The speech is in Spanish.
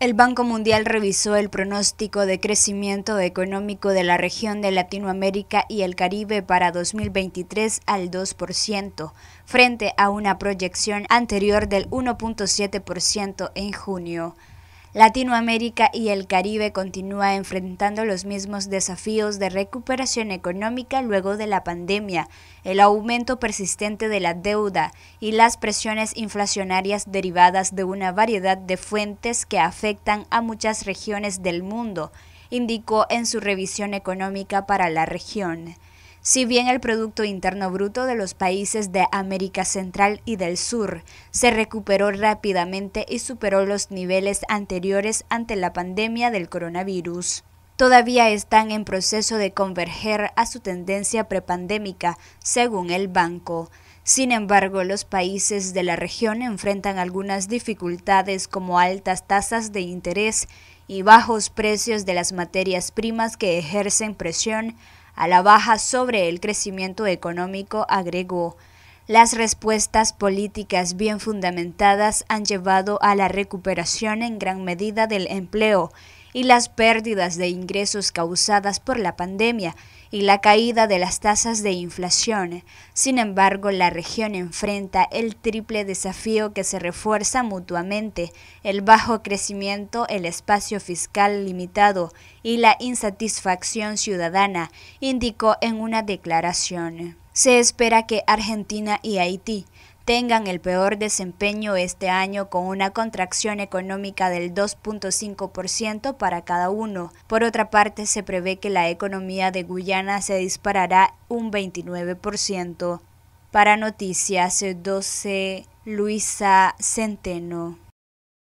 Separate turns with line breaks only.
El Banco Mundial revisó el pronóstico de crecimiento económico de la región de Latinoamérica y el Caribe para 2023 al 2%, frente a una proyección anterior del 1.7% en junio. Latinoamérica y el Caribe continúa enfrentando los mismos desafíos de recuperación económica luego de la pandemia, el aumento persistente de la deuda y las presiones inflacionarias derivadas de una variedad de fuentes que afectan a muchas regiones del mundo, indicó en su revisión económica para la región. Si bien el Producto Interno Bruto de los países de América Central y del Sur se recuperó rápidamente y superó los niveles anteriores ante la pandemia del coronavirus, todavía están en proceso de converger a su tendencia prepandémica, según el banco. Sin embargo, los países de la región enfrentan algunas dificultades como altas tasas de interés y bajos precios de las materias primas que ejercen presión a la baja sobre el crecimiento económico, agregó. Las respuestas políticas bien fundamentadas han llevado a la recuperación en gran medida del empleo y las pérdidas de ingresos causadas por la pandemia y la caída de las tasas de inflación. Sin embargo, la región enfrenta el triple desafío que se refuerza mutuamente, el bajo crecimiento, el espacio fiscal limitado y la insatisfacción ciudadana, indicó en una declaración. Se espera que Argentina y Haití tengan el peor desempeño este año con una contracción económica del 2.5% para cada uno. Por otra parte, se prevé que la economía de Guyana se disparará un 29%. Para Noticias 12, Luisa Centeno.